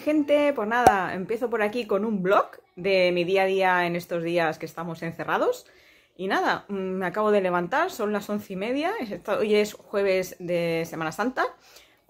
gente, pues nada, empiezo por aquí con un blog de mi día a día en estos días que estamos encerrados. Y nada, mm, me acabo de levantar, son las once y media, hoy es jueves de Semana Santa.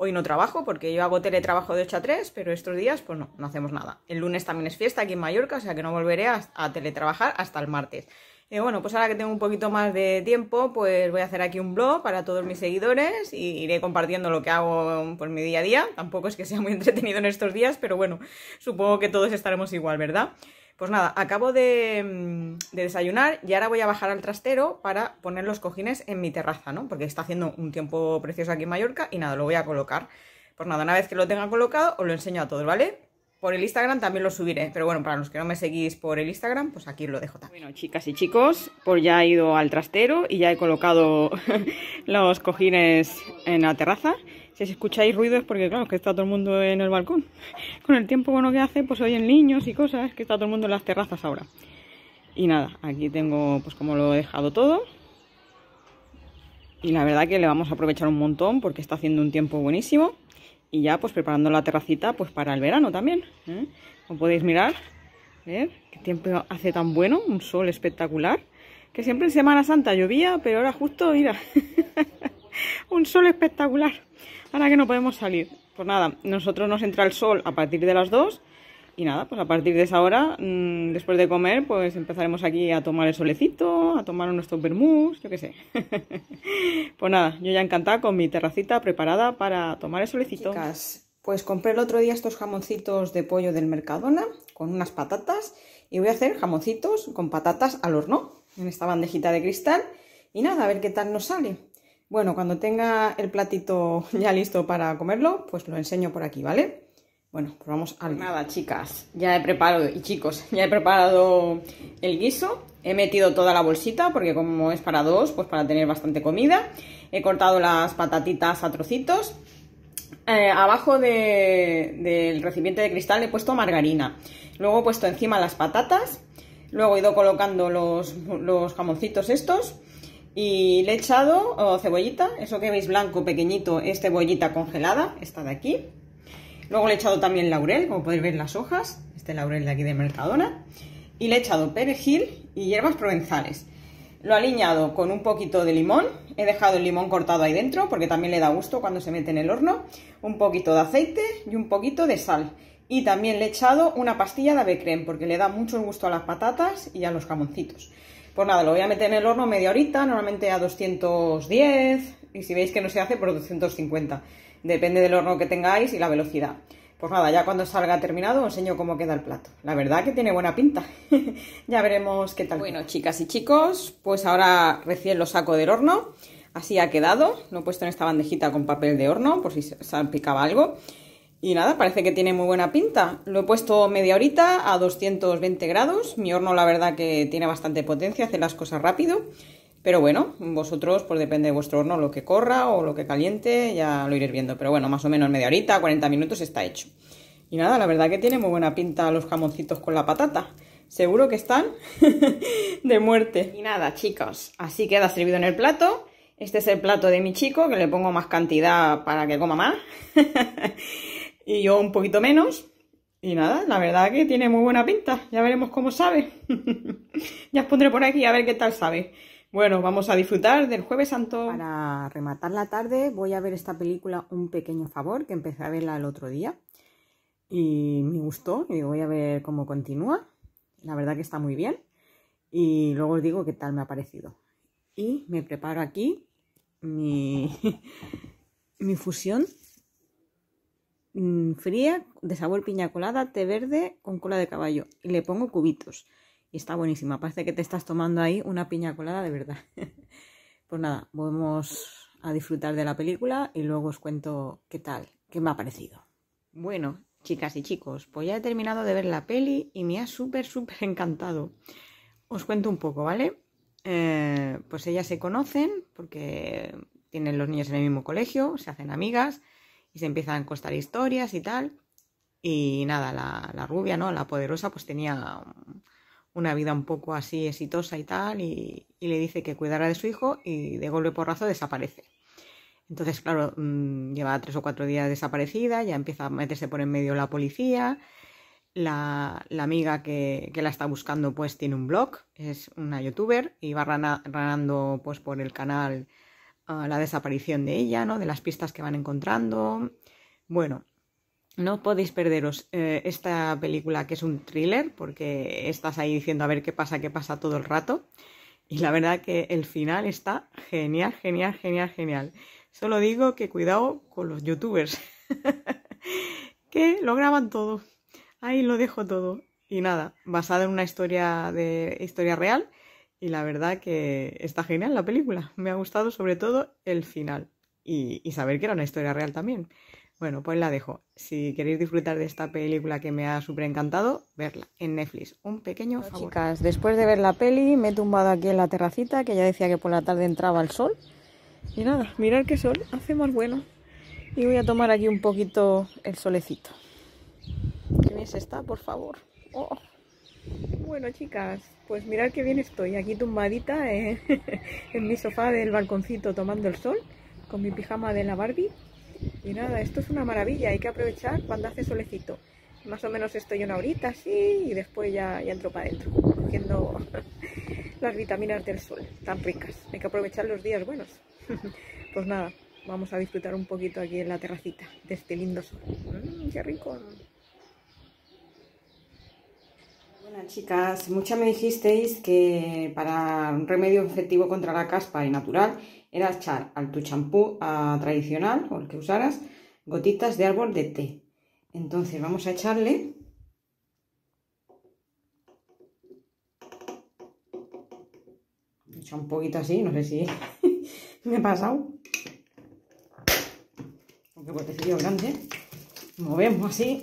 Hoy no trabajo porque yo hago teletrabajo de 8 a 3, pero estos días pues no, no hacemos nada. El lunes también es fiesta aquí en Mallorca, o sea que no volveré a teletrabajar hasta el martes. Eh, bueno, pues ahora que tengo un poquito más de tiempo, pues voy a hacer aquí un blog para todos mis seguidores y iré compartiendo lo que hago por mi día a día. Tampoco es que sea muy entretenido en estos días, pero bueno, supongo que todos estaremos igual, ¿verdad? Pues nada, acabo de, mm, de, desayunar y ahora voy a bajar al trastero para poner los cojines en mi terraza, ¿no? Porque está haciendo un tiempo precioso aquí en Mallorca y nada, lo voy a colocar. Pues nada, una vez que lo tenga colocado, os lo enseño a todos, ¿vale? Por el Instagram también lo subiré, pero bueno, para los que no me seguís por el Instagram, pues aquí lo dejo también. Bueno, chicas y chicos, pues ya he ido al trastero y ya he colocado los cojines en la terraza. Si escucháis ruidos, porque claro, que está todo el mundo en el balcón. Con el tiempo bueno que hace, pues oyen niños y cosas, que está todo el mundo en las terrazas ahora. Y nada, aquí tengo pues como lo he dejado todo. Y la verdad que le vamos a aprovechar un montón porque está haciendo un tiempo buenísimo y ya pues preparando la terracita pues para el verano también. ¿eh? Como podéis mirar, ver ¿eh? qué tiempo hace tan bueno, un sol espectacular. Que siempre en Semana Santa llovía, pero ahora justo, mira, un sol espectacular. Ahora que no podemos salir. Pues nada, nosotros nos entra el sol a partir de las 2 y nada, pues a partir de esa hora, mm, después de comer, pues empezaremos aquí a tomar el solecito, a tomar nuestros vermús, yo qué sé. pues nada, yo ya encantada con mi terracita preparada para tomar el solecito. Chicas, pues compré el otro día estos jamoncitos de pollo del Mercadona con unas patatas y voy a hacer jamoncitos con patatas al horno en esta bandejita de cristal. Y nada, a ver qué tal nos sale. Bueno, cuando tenga el platito ya listo para comerlo, pues lo enseño por aquí, ¿vale? Bueno, pues vamos al... Pues nada, chicas, ya he preparado, y chicos, ya he preparado el guiso. He metido toda la bolsita, porque como es para dos, pues para tener bastante comida. He cortado las patatitas a trocitos. Eh, abajo del recipiente de cristal he puesto margarina. Luego he puesto encima las patatas. Luego he ido colocando los, los jamoncitos estos. Y le he echado oh, cebollita, eso que veis blanco pequeñito es cebollita congelada, esta de aquí. Luego le he echado también laurel, como podéis ver las hojas, este laurel de aquí de Mercadona. Y le he echado perejil y hierbas provenzales. Lo he aliñado con un poquito de limón, he dejado el limón cortado ahí dentro porque también le da gusto cuando se mete en el horno, un poquito de aceite y un poquito de sal. Y también le he echado una pastilla de Creme porque le da mucho gusto a las patatas y a los jamoncitos. Pues nada, lo voy a meter en el horno media horita, normalmente a 210 y si veis que no se hace, por pues 250. Depende del horno que tengáis y la velocidad. Pues nada, ya cuando salga terminado os enseño cómo queda el plato. La verdad que tiene buena pinta. ya veremos qué tal. Bueno, chicas y chicos, pues ahora recién lo saco del horno. Así ha quedado. Lo he puesto en esta bandejita con papel de horno por si salpicaba algo. Y nada, parece que tiene muy buena pinta. Lo he puesto media horita a 220 grados. Mi horno la verdad que tiene bastante potencia, hace las cosas rápido. Pero bueno, vosotros, pues depende de vuestro horno, lo que corra o lo que caliente, ya lo iréis viendo. Pero bueno, más o menos media horita, 40 minutos está hecho. Y nada, la verdad que tiene muy buena pinta los jamoncitos con la patata. Seguro que están de muerte. Y nada, chicos, así queda servido en el plato. Este es el plato de mi chico, que le pongo más cantidad para que coma más. y yo un poquito menos. Y nada, la verdad que tiene muy buena pinta. Ya veremos cómo sabe. ya os pondré por aquí a ver qué tal sabe. Bueno, vamos a disfrutar del Jueves Santo. Para rematar la tarde voy a ver esta película Un pequeño favor, que empecé a verla el otro día. Y me gustó, y voy a ver cómo continúa. La verdad que está muy bien. Y luego os digo qué tal me ha parecido. Y me preparo aquí mi, mi fusión mm, fría de sabor piña colada, té verde con cola de caballo. Y le pongo cubitos y está buenísima. Parece que te estás tomando ahí una piña colada de verdad. pues nada, vamos a disfrutar de la película y luego os cuento qué tal, qué me ha parecido. Bueno, chicas y chicos, pues ya he terminado de ver la peli y me ha súper, súper encantado. Os cuento un poco, ¿vale? Eh, pues ellas se conocen porque tienen los niños en el mismo colegio, se hacen amigas y se empiezan a contar historias y tal. Y nada, la, rubia, ¿no? La poderosa, pues tenía una vida un poco así exitosa y tal, y, le dice que cuidara de su hijo y de golpe porrazo desaparece. Entonces, claro, mm, lleva tres o cuatro días desaparecida, ya empieza a meterse por en medio la policía. La, la amiga que, que, la está buscando pues tiene un blog, es una youtuber y va ranando pues por el canal ah, la desaparición de ella, ¿no? De las pistas que van encontrando. Bueno, no podéis perderos eh, esta película que es un thriller, porque estás ahí diciendo a ver qué pasa, qué pasa todo el rato. Y la verdad que el final está genial, genial, genial, genial. Solo digo que cuidado con los youtubers, que lo graban todo. Ahí lo dejo todo. Y nada, basada en una historia de historia real. Y la verdad que está genial la película. Me ha gustado sobre todo el final. y saber que era una historia real también. Bueno, pues la dejo. Si queréis disfrutar de esta película que me ha súper encantado, verla en Netflix. Un pequeño favor. Chicas, después de ver la peli, me he tumbado aquí en la terracita, que ya decía que por la tarde entraba el sol. Y nada, mirar qué sol, hace más bueno. Y voy a tomar aquí un poquito el solecito. Qué bien se está, por favor. Oh. Bueno, chicas, pues mirad qué bien estoy. Aquí tumbadita eh, en mi sofá del balconcito tomando el sol con mi pijama de la Barbie. Y nada, esto es una maravilla, hay que aprovechar cuando hace solecito. Más o menos estoy una horita así y después ya, ya entro para adentro, cogiendo las vitaminas del sol, tan ricas. Hay que aprovechar los días buenos. pues nada, vamos a disfrutar un poquito aquí en la terracita de este lindo sol. Mm, ¡Qué rico! chicas, muchas me dijisteis que para un remedio efectivo contra la caspa y natural era echar al tu champú tradicional o el que usaras gotitas de árbol de té. Entonces vamos a echarle un poquito así, no sé si me he pasado. Aunque botecillo grande. Movemos así.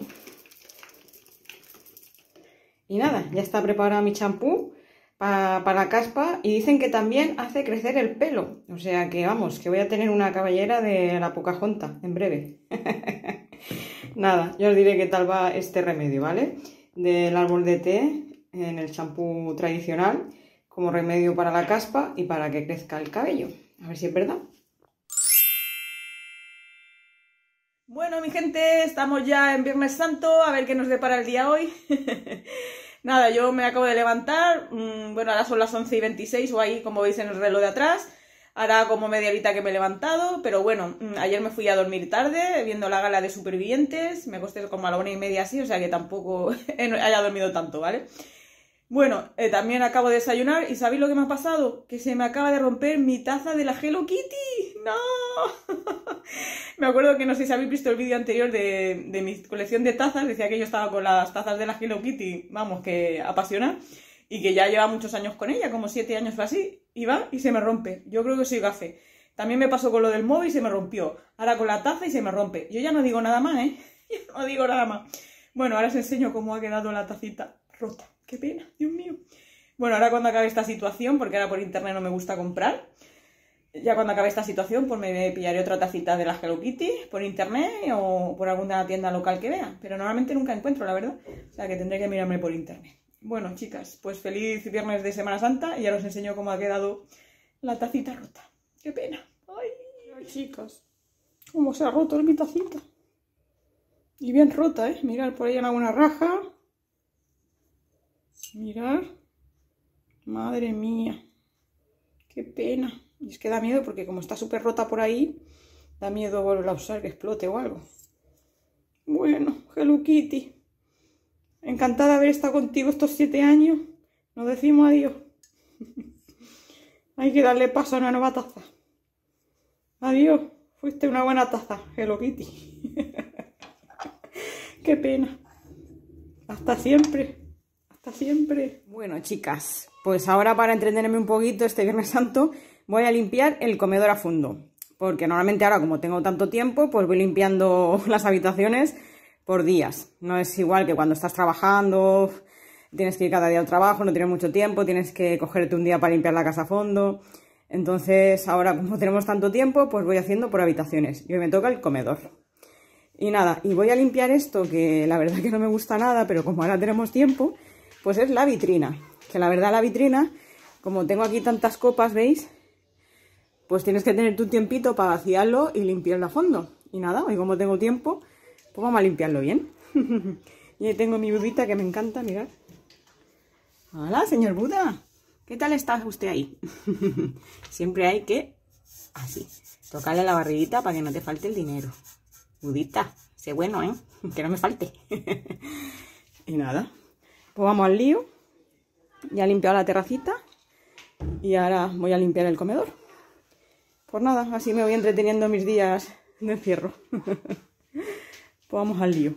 Y nada, ya está preparado mi champú para, la caspa y dicen que también hace crecer el pelo. O sea que vamos, que voy a tener una cabellera de la poca junta en breve. nada, yo os diré qué tal va este remedio, ¿vale? Del árbol de té en el champú tradicional como remedio para la caspa y para que crezca el cabello. A ver si es verdad. Bueno, mi gente, estamos ya en Viernes Santo, a ver qué nos depara el día hoy. Nada, yo me acabo de levantar, mm, bueno, ahora son las 11 y 26 o ahí, como veis en el reloj de atrás. Ahora como media horita que me he levantado, pero bueno, mm, ayer me fui a dormir tarde viendo la gala de supervivientes, me acosté como a la una y media así, o sea que tampoco haya dormido tanto, ¿vale? vale bueno, eh, también acabo de desayunar y ¿sabéis lo que me ha pasado? Que se me acaba de romper mi taza de la Hello Kitty. ¡No! me acuerdo que no sé si habéis visto el vídeo anterior de, mi colección de tazas. Decía que yo estaba con las tazas de la Hello Kitty, vamos, que apasiona. Y que ya lleva muchos años con ella, como siete años o así. Y va y se me rompe. Yo creo que soy gafe. También me pasó con lo del móvil y se me rompió. Ahora con la taza y se me rompe. Yo ya no digo nada más, ¿eh? Yo no digo nada más. Bueno, ahora os enseño cómo ha quedado la tacita rota. Qué pena, Dios mío. Bueno, ahora cuando acabe esta situación, porque ahora por internet no me gusta comprar, ya cuando acabe esta situación, pues me pillaré otra tacita de las Hello Kitty por internet o por alguna tienda local que vea. Pero normalmente nunca encuentro, la verdad. O sea que tendré que mirarme por internet. Bueno, chicas, pues feliz viernes de Semana Santa y ya os enseño cómo ha quedado la tacita rota. ¡Qué pena! ¡Ay! chicas, cómo se ha roto mi tacita. Y bien rota, ¿eh? Mirad, por ahí en alguna raja mirar. Madre mía. Qué pena. Y es que da miedo porque como está súper rota por ahí, da miedo volver a usar, que explote o algo. Bueno, Hello Kitty. Encantada de haber estado contigo estos siete años. Nos decimos adiós. Hay que darle paso a una nueva taza. Adiós. Fuiste una buena taza, Hello Kitty. Qué pena. Hasta siempre siempre. Bueno, chicas, pues ahora para entretenerme un poquito este Viernes Santo, voy a limpiar el comedor a fondo. Porque normalmente ahora, como tengo tanto tiempo, pues voy limpiando las habitaciones por días. No es igual que cuando estás trabajando, tienes que ir cada día al trabajo, no tienes mucho tiempo, tienes que cogerte un día para limpiar la casa a fondo. Entonces, ahora como tenemos tanto tiempo, pues voy haciendo por habitaciones. Y hoy me toca el comedor. Y nada, y voy a limpiar esto, que la verdad que no me gusta nada, pero como ahora tenemos tiempo, pues es la vitrina. Que la verdad la vitrina, como tengo aquí tantas copas, ¿veis? Pues tienes que tener tu tiempito para vaciarlo y limpiarlo a fondo. Y nada, hoy como tengo tiempo, pues vamos a limpiarlo bien. y ahí tengo mi budita que me encanta, mirad. Hola, señor Buda. ¿Qué tal está usted ahí? Siempre hay que, así, tocarle la barriguita para que no te falte el dinero. Budita, sé bueno, ¿eh? Que no me falte. y nada, pues vamos al lío. Ya he limpiado la terracita. Y ahora voy a limpiar el comedor. Por pues nada, así me voy entreteniendo mis días de encierro. pues vamos al lío.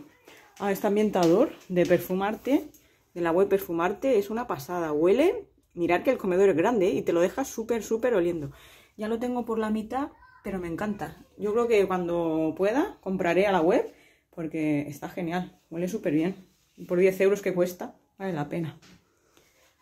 A ah, este ambientador de perfumarte, de la web perfumarte, es una pasada. Huele, mirar que el comedor es grande ¿eh? y te lo deja súper, súper oliendo. Ya lo tengo por la mitad, pero me encanta. Yo creo que cuando pueda compraré a la web porque está genial, huele súper bien. Por 10 euros que cuesta, Vale la pena.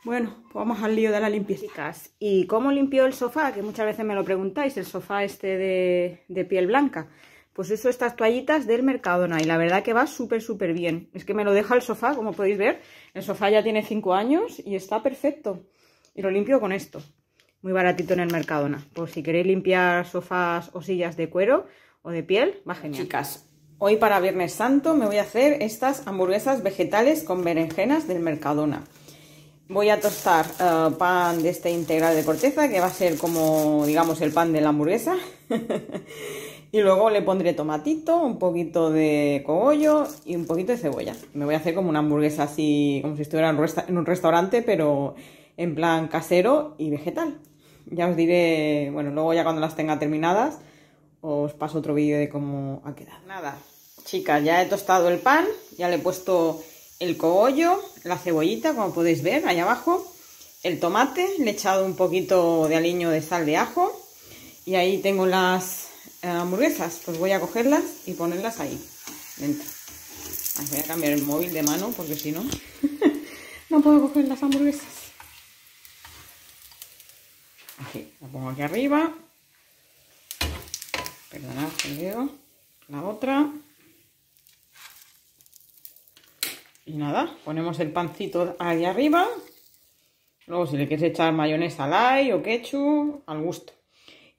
Bueno, pues vamos al lío de la limpieza. ¿Y cómo limpio el sofá? Que muchas veces me lo preguntáis, el sofá este de, de piel blanca. Pues eso, estas toallitas del Mercadona. Y la verdad que va súper, súper bien. Es que me lo deja el sofá, como podéis ver. El sofá ya tiene 5 años y está perfecto. Y lo limpio con esto. Muy baratito en el Mercadona. Por pues si queréis limpiar sofás o sillas de cuero o de piel, va genial. Chicas, Hoy para Viernes Santo me voy a hacer estas hamburguesas vegetales con berenjenas del Mercadona. Voy a tostar eh, pan de este integral de corteza, que va a ser como, digamos, el pan de la hamburguesa. y luego le pondré tomatito, un poquito de cogollo y un poquito de cebolla. Me voy a hacer como una hamburguesa así, como si estuviera en un restaurante, pero en plan casero y vegetal. Ya os diré, bueno, luego ya cuando las tenga terminadas, os paso otro vídeo de cómo ha quedado. Nada, chicas, ya he tostado el pan, ya le he puesto el cogollo, la cebollita, como podéis ver, ahí abajo, el tomate, le he echado un poquito de aliño de sal de ajo y ahí tengo las eh, hamburguesas, pues voy a cogerlas y ponerlas ahí, dentro. voy a cambiar el móvil de mano porque si no, no puedo coger las hamburguesas. Aquí, la pongo aquí arriba perdonad el veo la otra. Y nada, ponemos el pancito ahí arriba. Luego si le quieres echar mayonesa light o ketchup, al gusto.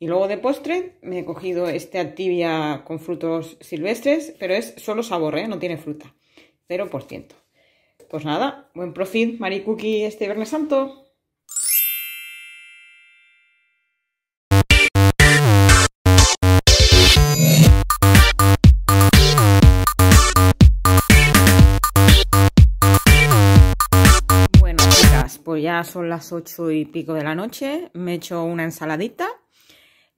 Y luego de postre me he cogido este tibia con frutos silvestres, pero es solo sabor, ¿eh? no tiene fruta. 0%. Pues nada, buen profit, Mari Cookie este Viernes Santo. son las ocho y pico de la noche, me he hecho una ensaladita,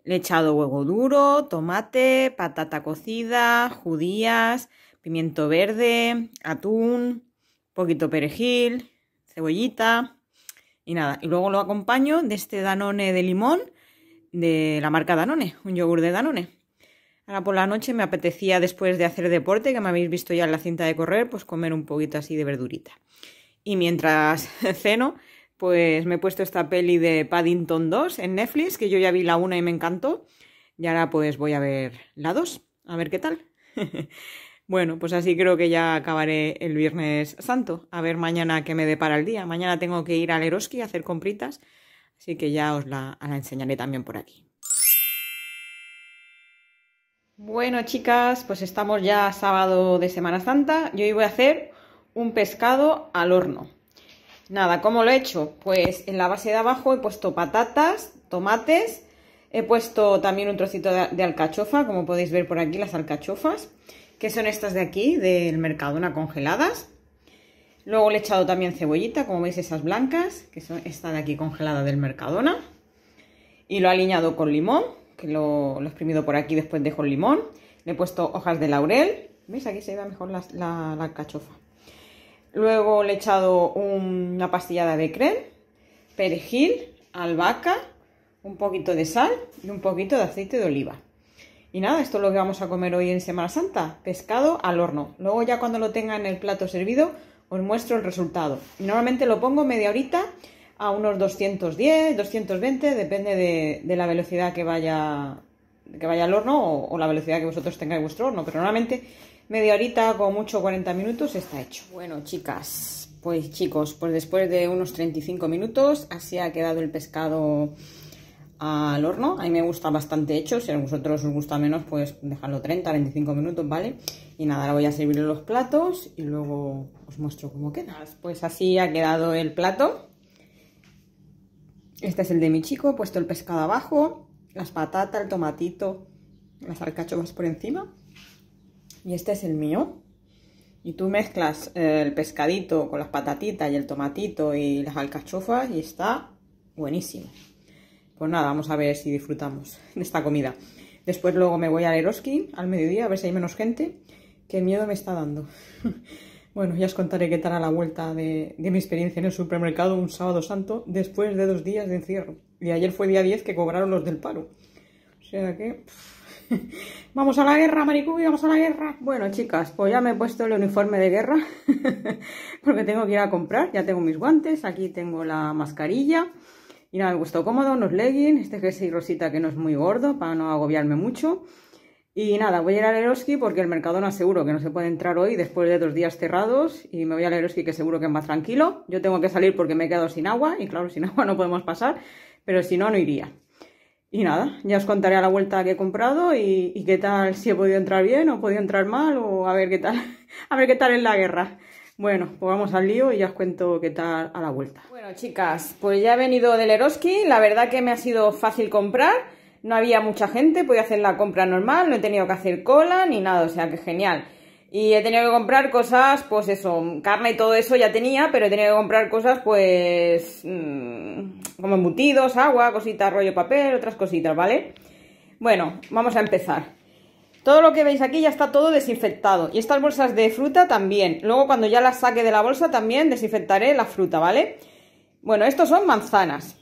le he echado huevo duro, tomate, patata cocida, judías, pimiento verde, atún, poquito perejil, cebollita y nada. Y luego lo acompaño de este Danone de limón de la marca Danone, un yogur de Danone. Ahora por la noche me apetecía, después de hacer deporte, que me habéis visto ya en la cinta de correr, pues comer un poquito así de verdurita. Y mientras ceno, pues me he puesto esta peli de Paddington 2 en Netflix, que yo ya vi la 1 y me encantó. Y ahora pues voy a ver la 2, a ver qué tal. bueno, pues así creo que ya acabaré el Viernes Santo. A ver mañana qué me depara el día. Mañana tengo que ir al Eroski a hacer compritas, así que ya os la, la enseñaré también por aquí. Bueno, chicas, pues estamos ya sábado de Semana Santa y hoy voy a hacer un pescado al horno. Nada, ¿cómo lo he hecho? Pues en la base de abajo he puesto patatas, tomates, he puesto también un trocito de, alcachofa, como podéis ver por aquí las alcachofas, que son estas de aquí, del Mercadona congeladas. Luego le he echado también cebollita, como veis esas blancas, que son estas de aquí congeladas del Mercadona. Y lo he aliñado con limón, que lo, he exprimido por aquí, después dejo el limón. Le he puesto hojas de laurel. ¿Veis? Aquí se ve mejor la, alcachofa. Luego le he echado una pastillada de crema, perejil, albahaca, un poquito de sal y un poquito de aceite de oliva. Y nada, esto es lo que vamos a comer hoy en Semana Santa, pescado al horno. Luego ya cuando lo tenga en el plato servido os muestro el resultado. Normalmente lo pongo media horita a unos 210, 220, depende de, la velocidad que vaya que vaya al horno o, o, la velocidad que vosotros tengáis vuestro horno, pero normalmente media horita, con mucho 40 minutos, está hecho. Bueno, chicas, pues chicos, pues después de unos 35 minutos, así ha quedado el pescado al horno. A mí me gusta bastante hecho, si a vosotros os gusta menos, pues dejadlo 30, 25 minutos, ¿vale? Y nada, ahora voy a servir los platos y luego os muestro cómo queda. Pues así ha quedado el plato. Este es el de mi chico, he puesto el pescado abajo, las patatas, el tomatito, las alcachofas por encima y este es el mío. Y tú mezclas el pescadito con las patatitas y el tomatito y las alcachofas y está buenísimo. Pues nada, vamos a ver si disfrutamos de esta comida. Después luego me voy a Eroski al mediodía a ver si hay menos gente, Qué miedo me está dando. bueno, ya os contaré qué tal a la vuelta de, de mi experiencia en el supermercado un sábado santo después de dos días de encierro. Y ayer fue día 10 que cobraron los del paro. O sea que... vamos a la guerra, Maricubi, vamos a la guerra. Bueno, chicas, pues ya me he puesto el uniforme de guerra porque tengo que ir a comprar. Ya tengo mis guantes, aquí tengo la mascarilla. Y nada, me gustó cómodo, unos leggings, este jersey rosita que no es muy gordo para no agobiarme mucho. Y nada, voy a ir al Eroski porque el Mercadona no que no se puede entrar hoy después de dos días cerrados y me voy al Eroski que seguro que es más tranquilo. Yo tengo que salir porque me he quedado sin agua y claro, sin agua no podemos pasar, pero si no, no iría. Y nada, ya os contaré a la vuelta que he comprado y, qué tal, si he podido entrar bien o he podido entrar mal o a ver qué tal, a ver qué tal es la guerra. Bueno, pues vamos al lío y ya os cuento qué tal a la vuelta. Bueno, chicas, pues ya he venido del Eroski, la verdad que me ha sido fácil comprar, no había mucha gente, podía hacer la compra normal, no he tenido que hacer cola ni nada, o sea que genial. Y he tenido que comprar cosas, pues eso, carne y todo eso ya tenía, pero he tenido que comprar cosas, pues, mm, como embutidos, agua, cositas, rollo papel, otras cositas, ¿vale? Bueno, vamos a empezar. Todo lo que veis aquí ya está todo desinfectado. Y estas bolsas de fruta también. Luego cuando ya las saque de la bolsa también desinfectaré la fruta, ¿vale? Bueno, estos son manzanas.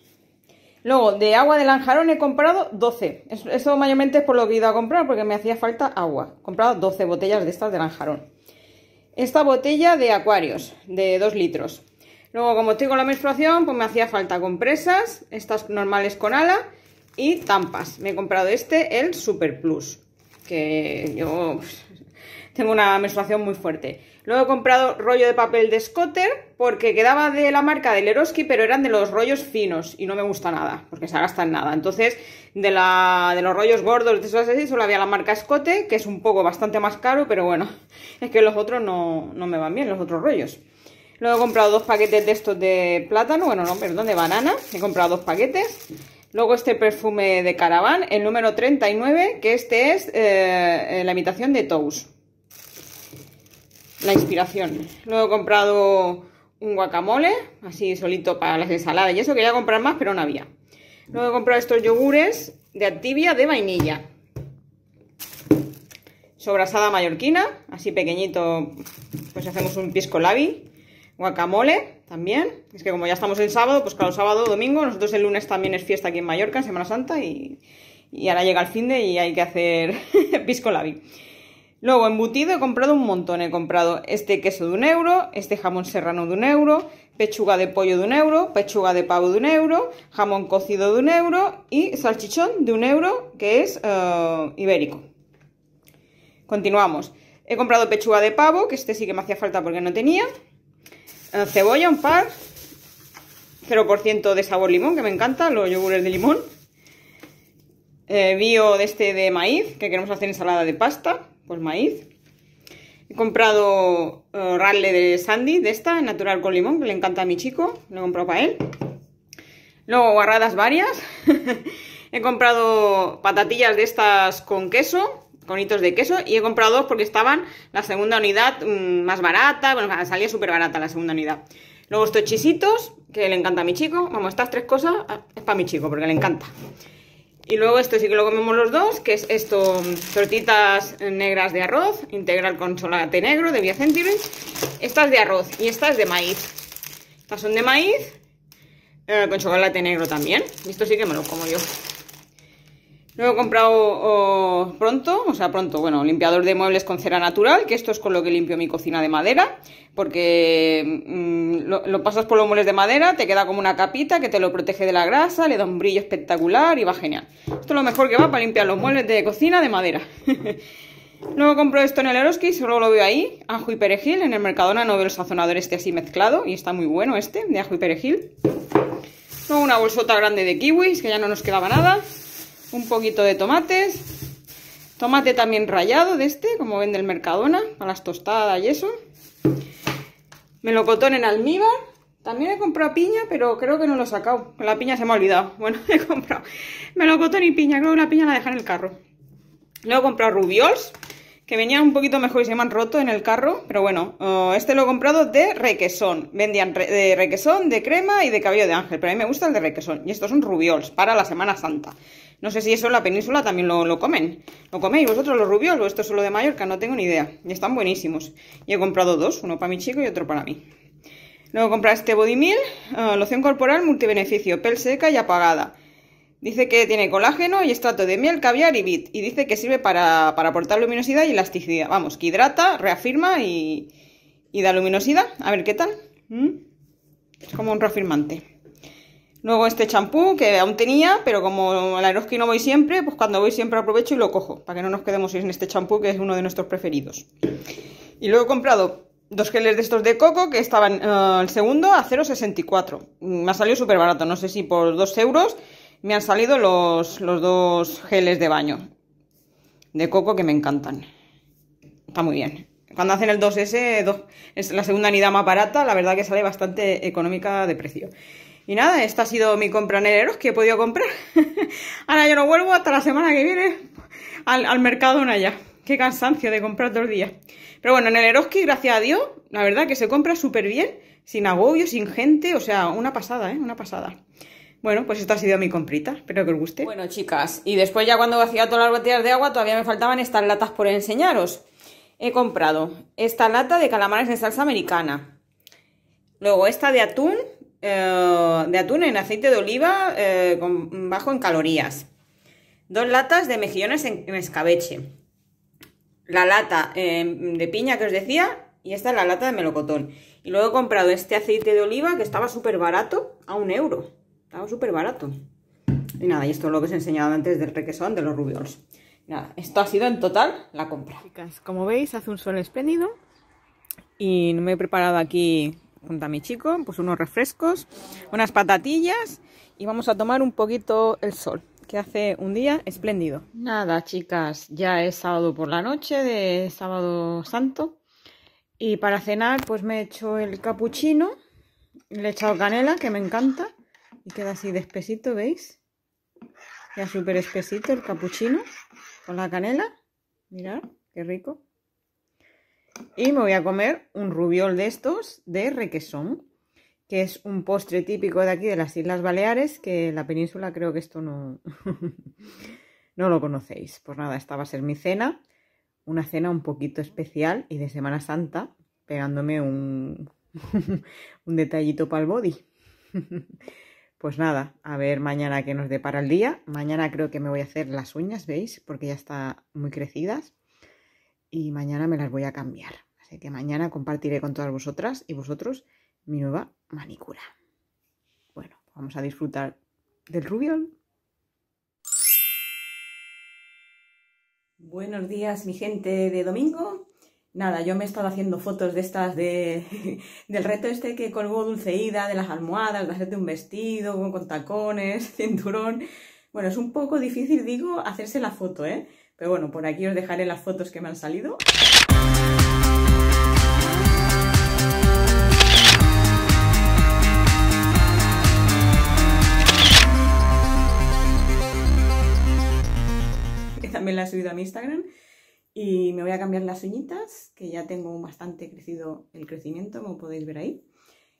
Luego, de agua de Lanjarón he comprado 12. esto mayormente es por lo que he ido a comprar, porque me hacía falta agua. He comprado 12 botellas de estas de Lanjarón. Esta botella de Acuarios, de 2 litros. Luego, como estoy con la menstruación, pues me hacía falta compresas, estas normales con ala y tampas. Me he comprado este, el Super Plus, que yo tengo una menstruación muy fuerte. Luego he comprado rollo de papel de Scotter porque quedaba de la marca de Leroski, pero eran de los rollos finos y no me gusta nada, porque se gastan nada. Entonces, de, la, de los rollos gordos, de esos así, solo había la marca Scotter que es un poco bastante más caro, pero bueno, es que los otros no, me van bien, los otros rollos. Luego he comprado dos paquetes de estos de plátano, bueno, no, perdón, de banana. He comprado dos paquetes. Luego este perfume de Caravan, el número 39, que este es eh, eh, la imitación de Tous la inspiración. Luego he comprado un guacamole, así solito para las ensaladas. Y eso quería comprar más, pero no había. Luego he comprado estos yogures de Activia de vainilla. Sobrasada mallorquina, así pequeñito, pues hacemos un pisco labi. Guacamole también. Es que como ya estamos el sábado, pues claro, sábado, domingo. Nosotros el lunes también es fiesta aquí en Mallorca, en Semana Santa. Y, ahora llega el fin de y hay que hacer pisco labi. Luego, embutido he comprado un montón. He comprado este queso de un euro, este jamón serrano de un euro, pechuga de pollo de un euro, pechuga de pavo de un euro, jamón cocido de un euro y salchichón de un euro que es eh, ibérico. Continuamos. He comprado pechuga de pavo, que este sí que me hacía falta porque no tenía. Eh, cebolla, un par. 0% de sabor limón, que me encanta, los yogures de limón. Eh, bio de este de maíz, que queremos hacer ensalada de pasta pues maíz. He comprado eh, Rale de Sandy, de esta, natural con limón, que le encanta a mi chico, lo he comprado para él. Luego guarradas varias. he comprado patatillas de estas con queso, con hitos de queso, y he comprado dos porque estaban la segunda unidad mm, más barata, bueno, ah, salía súper barata la segunda unidad. Luego estos chisitos, que le encanta a mi chico. Vamos, estas tres cosas ah, es para mi chico, porque le encanta. Y luego esto sí que lo comemos los dos, que es esto, tortitas negras de arroz, integral con chocolate negro de Via centímetros, estas de arroz y estas de maíz. Estas son de maíz eh, con chocolate negro también. Y esto sí que me lo como yo. Luego he comprado pronto, o sea, pronto, bueno, limpiador de muebles con cera natural, que esto es con lo que limpio mi cocina de madera, porque mm, lo, pasas por los muebles de madera, te queda como una capita que te lo protege de la grasa, le da un brillo espectacular y va genial. Esto es lo mejor que va para limpiar los muebles de cocina de madera. Luego compro esto en el Eroski, solo lo veo ahí, ajo y perejil, en el Mercadona no veo el sazonador este así mezclado, y está muy bueno este, de ajo y perejil. Luego una bolsota grande de kiwis, que ya no nos quedaba nada un poquito de tomates, tomate también rallado de este, como vende el Mercadona, para las tostadas y eso. Melocotón en almíbar. También he comprado piña, pero creo que no lo he sacado. La piña se me ha olvidado. Bueno, he comprado melocotón y piña. Creo que la piña la dejé en el carro. Luego he comprado rubiols, que venían un poquito mejor y se me han roto en el carro, pero bueno, eh, este lo he comprado de requesón, vendían de requesón, de crema y de cabello de ángel, pero a mí me gusta el de requesón, y estos son rubiols para la Semana Santa. No sé si eso en la península también lo, comen, lo coméis vosotros los rubiols o esto es lo de Mallorca, no tengo ni idea, y están buenísimos. Y he comprado dos, uno para mi chico y otro para mí. Luego he comprado este Body Meal, eh, loción corporal multibeneficio, pel seca y apagada. Dice que tiene colágeno y estrato de miel, caviar y bit. Y dice que sirve para, aportar luminosidad y elasticidad. Vamos, que hidrata, reafirma y, y da luminosidad. A ver qué tal. ¿Mm? Es como un reafirmante. Luego este champú que aún tenía, pero como al Eroski no voy siempre, pues cuando voy siempre aprovecho y lo cojo. Para que no nos quedemos sin este champú que es uno de nuestros preferidos. Y luego he comprado dos geles de estos de coco que estaban el eh, segundo a 0,64. Mm, me ha salido súper barato, no sé si por 2 euros me han salido los, dos geles de baño de coco que me encantan. Está muy bien. Cuando hacen el 2S, es la segunda unidad más barata, la verdad que sale bastante económica de precio. Y nada, esta ha sido mi compra en el que he podido comprar. Ahora yo no vuelvo hasta la semana que viene al, mercado Naya. Qué cansancio de comprar dos días. Pero bueno, en el Eroski, gracias a Dios, la verdad que se compra súper bien, sin agobio, sin gente, o sea, una pasada, ¿eh? Una pasada. Bueno, pues esta ha sido mi comprita, espero que os guste. Bueno, chicas, y después ya cuando vacía todas las botellas de agua, todavía me faltaban estas latas por enseñaros. He comprado esta lata de calamares en salsa americana. Luego esta de atún, eh, de atún en aceite de oliva eh, bajo en calorías. Dos latas de mejillones en, escabeche. La lata em, de piña que os decía y esta es la lata de melocotón. Y luego he comprado este aceite de oliva que estaba súper barato a un euro. Estaba súper barato. Y nada, y esto es lo que os he enseñado antes del requesón de los rubiols. Nada, esto ha sido en total la compra. Chicas, como veis, hace un sol espléndido. Y me he preparado aquí, junto a mi chico, pues unos refrescos, unas patatillas. Y vamos a tomar un poquito el sol, que hace un día espléndido. Nada, chicas, ya es sábado por la noche de sábado santo. Y para cenar, pues me he hecho el capuchino. Le he echado canela, que me encanta queda así de espesito, ¿veis? Ya súper espesito el capuchino con la canela. Mirad, qué rico. Y me voy a comer un rubiol de estos de requesón, que es un postre típico de aquí de las Islas Baleares, que en la península creo que esto no, no lo conocéis. Pues nada, esta va a ser mi cena, una cena un poquito especial y de Semana Santa, pegándome un, un detallito para el body. Pues nada, a ver mañana qué nos depara el día. Mañana creo que me voy a hacer las uñas, ¿veis? Porque ya están muy crecidas. Y mañana me las voy a cambiar. Así que mañana compartiré con todas vosotras y vosotros mi nueva manicura. Bueno, vamos a disfrutar del rubiol. Buenos días, mi gente de domingo nada, yo me he estado haciendo fotos de estas de, del reto este que colgó Dulceida, de las almohadas, de hacerte un vestido con tacones, cinturón. Bueno, es un poco difícil, digo, hacerse la foto, ¿eh? Pero bueno, por aquí os dejaré las fotos que me han salido. También la he subido a mi Instagram. Y me voy a cambiar las uñitas, que ya tengo bastante crecido el crecimiento, como podéis ver ahí.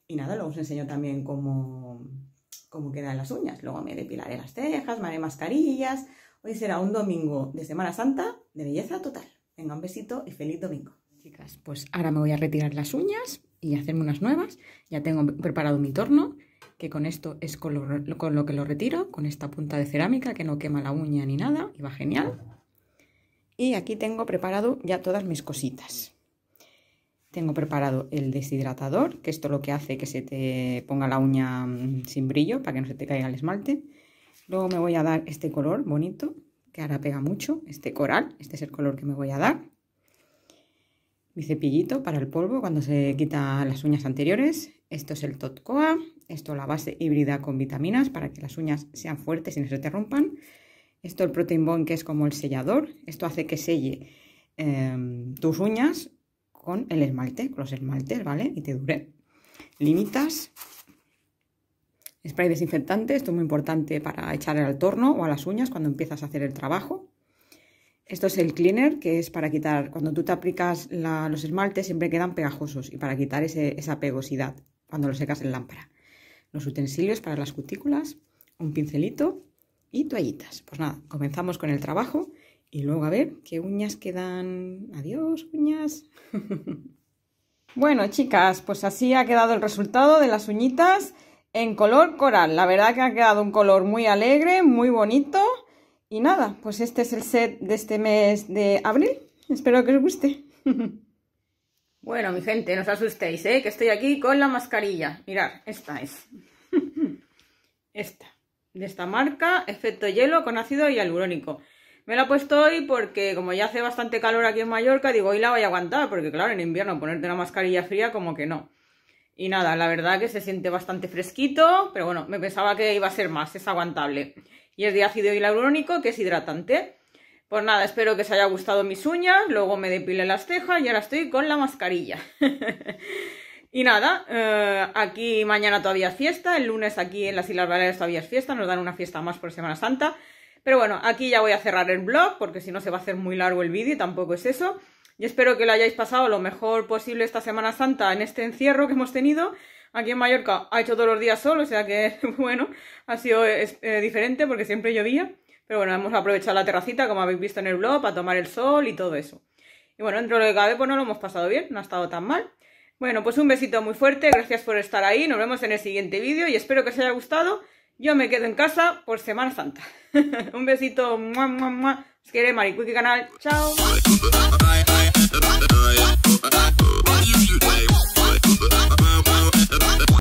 Y nada, luego os enseño también cómo, quedan las uñas. Luego me depilaré las cejas, me haré mascarillas. Hoy será un domingo de Semana Santa de belleza total. Venga, un besito y feliz domingo. Chicas, pues ahora me voy a retirar las uñas y hacerme unas nuevas. Ya tengo preparado mi torno, que con esto es con lo, con lo que lo retiro, con esta punta de cerámica que no quema la uña ni nada y va genial. Y aquí tengo preparado ya todas mis cositas. Tengo preparado el deshidratador, que esto lo que hace que se te ponga la uña mm, sin brillo para que no se te caiga el esmalte. Luego me voy a dar este color bonito, que ahora pega mucho, este coral, este es el color que me voy a dar. Mi cepillito para el polvo cuando se quita las uñas anteriores. Esto es el Totcoa, esto la base híbrida con vitaminas para que las uñas sean fuertes y no se te rompan. Esto el protein Bone, que es como el sellador, esto hace que selle em, tus uñas con el esmalte, con los esmaltes, ¿vale? Y te dure. Limitas, spray desinfectante, esto es muy importante para echar al torno o a las uñas cuando empiezas a hacer el trabajo. Esto es el cleaner, que es para quitar, cuando tú te aplicas los esmaltes siempre quedan pegajosos y para quitar esa pegosidad cuando lo secas en lámpara. Los utensilios para las cutículas, un pincelito y toallitas. Pues nada, comenzamos con el trabajo y luego a ver qué uñas quedan. Adiós, uñas. bueno, chicas, pues así ha quedado el resultado de las uñitas en color coral. La verdad que ha quedado un color muy alegre, muy bonito. Y nada, pues este es el set de este mes de abril. Espero que os guste. Bueno, mi gente, no os asustéis, ¿eh? que estoy aquí con la mascarilla. Mirad, esta es. Esta de esta marca, efecto hielo con ácido hialurónico. Me la he puesto hoy porque como ya hace bastante calor aquí en Mallorca, digo, hoy la voy a aguantar, porque claro, en invierno ponerte una mascarilla fría como que no. Y nada, la verdad que se siente bastante fresquito, pero bueno, me pensaba que iba a ser más, es aguantable. Y es de ácido hialurónico, que es hidratante. Pues nada, espero que os haya gustado mis uñas, luego me depilé las cejas y ahora estoy con la mascarilla. Y nada, eh, aquí mañana todavía es fiesta, el lunes aquí en las Islas Baleares todavía es fiesta, nos dan una fiesta más por Semana Santa. Pero bueno, aquí ya voy a cerrar el blog porque si no se va a hacer muy largo el vídeo, y tampoco es eso. Y espero que lo hayáis pasado lo mejor posible esta Semana Santa en este encierro que hemos tenido. Aquí en Mallorca ha hecho todos los días sol, o sea que, bueno, ha sido eh, diferente porque siempre llovía. Pero bueno, hemos aprovechado la terracita, como habéis visto en el blog, para tomar el sol y todo eso. Y bueno, dentro de lo que pues no lo hemos pasado bien, no ha estado tan mal. Bueno, pues un besito muy fuerte, gracias por estar ahí, nos vemos en el siguiente vídeo y espero que os haya gustado. Yo me quedo en casa por Semana Santa. un besito, mua, mua, os quiere Maricuiki Canal, chao.